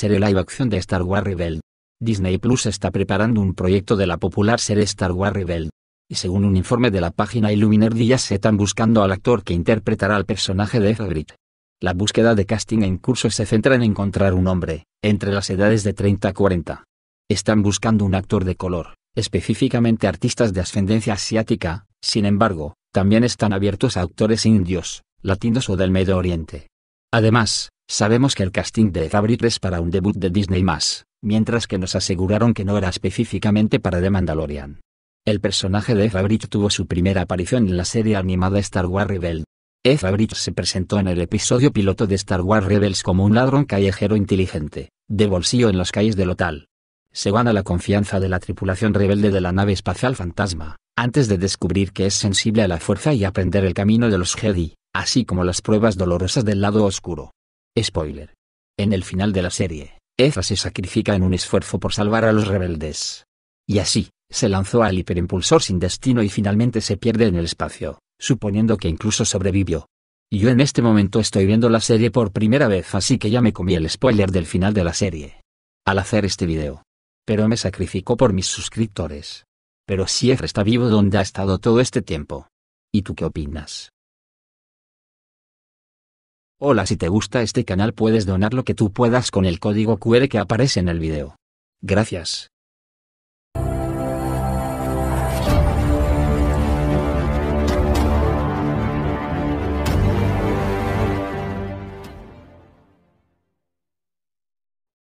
serie live acción de Star Wars Rebel. Disney Plus está preparando un proyecto de la popular serie Star Wars Rebel. Y según un informe de la página Illuminer ya se están buscando al actor que interpretará al personaje de Fabric. La búsqueda de casting en curso se centra en encontrar un hombre, entre las edades de 30 a 40. Están buscando un actor de color, específicamente artistas de ascendencia asiática, sin embargo, también están abiertos a actores indios, latinos o del Medio Oriente. Además, Sabemos que el casting de Fabric es para un debut de Disney+, mientras que nos aseguraron que no era específicamente para The Mandalorian. El personaje de Fabric tuvo su primera aparición en la serie animada Star Wars Rebels*. Fabric e se presentó en el episodio piloto de Star Wars Rebels como un ladrón callejero inteligente, de bolsillo en las calles de Lotal. Se gana la confianza de la tripulación rebelde de la nave espacial Fantasma, antes de descubrir que es sensible a la fuerza y aprender el camino de los Jedi, así como las pruebas dolorosas del lado oscuro. Spoiler. En el final de la serie, Ezra se sacrifica en un esfuerzo por salvar a los rebeldes. Y así, se lanzó al hiperimpulsor sin destino y finalmente se pierde en el espacio, suponiendo que incluso sobrevivió. yo en este momento estoy viendo la serie por primera vez así que ya me comí el spoiler del final de la serie. Al hacer este video. Pero me sacrificó por mis suscriptores. Pero si Efra está vivo donde ha estado todo este tiempo. ¿Y tú qué opinas? Hola si te gusta este canal puedes donar lo que tú puedas con el código QR que aparece en el video. Gracias.